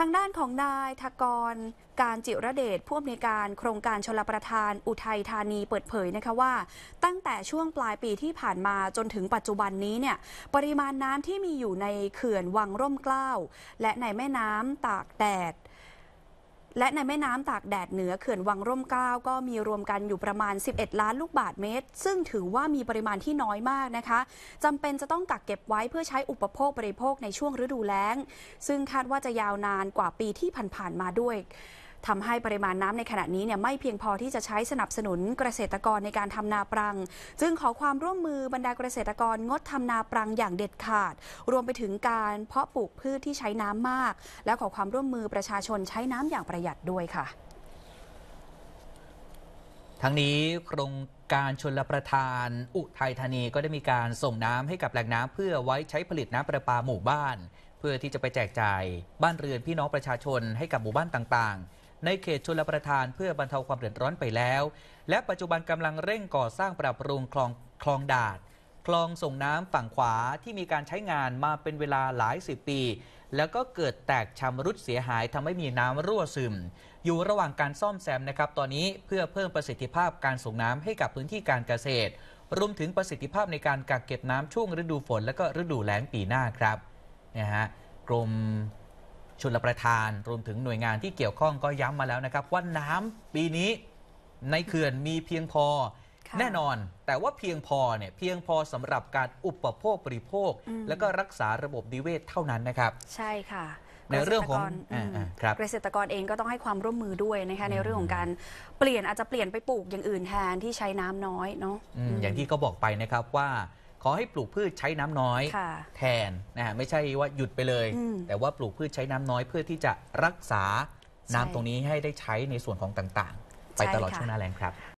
ทางด้านของนายทกรการจิระเดชผู้อำนวยการโครงการชลประทานอุทัยธานีเปิดเผยนะคะว่าตั้งแต่ช่วงปลายปีที่ผ่านมาจนถึงปัจจุบันนี้เนี่ยปริมาณน้ำที่มีอยู่ในเขื่อนวังร่มเกล้าและในแม่น้ำตากแดดและในแม่น้ำตากแดดเหนือเขื่อนวังร่มเกล้า ก็มีรวมกันอยู่ประมาณ 11 ล้านลูกบาทเมตร ซึ่งถือว่ามีปริมาณที่น้อยมากนะคะจำเป็นจะต้องกักเก็บไว้เพื่อใช้อุปโภคบริโภคในช่วงฤดูแล้งซึ่งคาดว่าจะยาวนานกว่าปีที่ผ่านๆมาด้วยทำให้ปริมาณน้ำในขณะนี้เนี่ยไม่เพียงพอที่จะใช้สนับสนุนเกษตรกรในการทำนาปรัง จึงขอความร่วมมือบรรดาเกษตรกรงดทำนาปรังอย่างเด็ดขาด รวมไปถึงการเพาะปลูกพืชที่ใช้น้ำมาก และขอความร่วมมือประชาชนใช้น้ำอย่างประหยัดด้วยค่ะ ทั้งนี้โครงการชนลประทานอุทัยธานีก็ได้มีการส่งน้ำให้กับแหล่งน้ำ เพื่อไว้ใช้ผลิตน้ำประปาหมู่บ้าน เพื่อที่จะไปแจกจ่าย บ้านเรือนพี่น้องประชาชนให้กับหมู่บ้านต่างๆในเขตชลประทานเพื่อบรรเทาความเดือดร้อนไปแล้ว และปัจจุบันกำลังเร่งก่อสร้างปรับปรุงคลองคลองดาด คลองส่งน้ำฝั่งขวาที่มีการใช้งานมาเป็นเวลาหลายสิบปี แล้วก็เกิดแตกชำรุดเสียหายทำให้มีน้ำรั่วซึม อยู่ระหว่างการซ่อมแซมนะครับตอนนี้เพื่อเพิ่มประสิทธิภาพการส่งน้ำให้กับพื้นที่การเกษตร รวมถึงประสิทธิภาพในการกักเก็บน้ำช่วง ฤดูฝนและก็ฤดูแล้งปีหน้าครับนะฮะกรมชลประทานรวมถึงหน่วยงานที่เกี่ยวข้องก็ย้ำมาแล้วนะครับว่าน้ำปีนี้ในเขื่อนมีเพียงพอ แน่นอนแต่ว่าเพียงพอเนี่ยเพียงพอสำหรับการอุปโภคบริโภค และก็รักษาระบบดิเวทเท่านั้นนะครับ ใช่ค่ะ ในเรื่องของเกษตรกรเองก็ต้องให้ความร่วมมือด้วยนะคะในเรื่องของการ เปลี่ยนอาจจะเปลี่ยนไปปลูกอย่างอื่นแทนที่ใช้น้ำน้อยเนาะอย่างที่ก็บอกไปนะครับว่าขอให้ปลูกพืชใช้น้ำน้อยแทนนะฮะไม่ใช่ว่าหยุดไปเลย แต่ว่าปลูกพืชใช้น้ำน้อยเพื่อที่จะรักษา น้ำตรงนี้ให้ได้ใช้ในส่วนของต่างๆ ไปตลอดช่วงหน้าแล้งครับ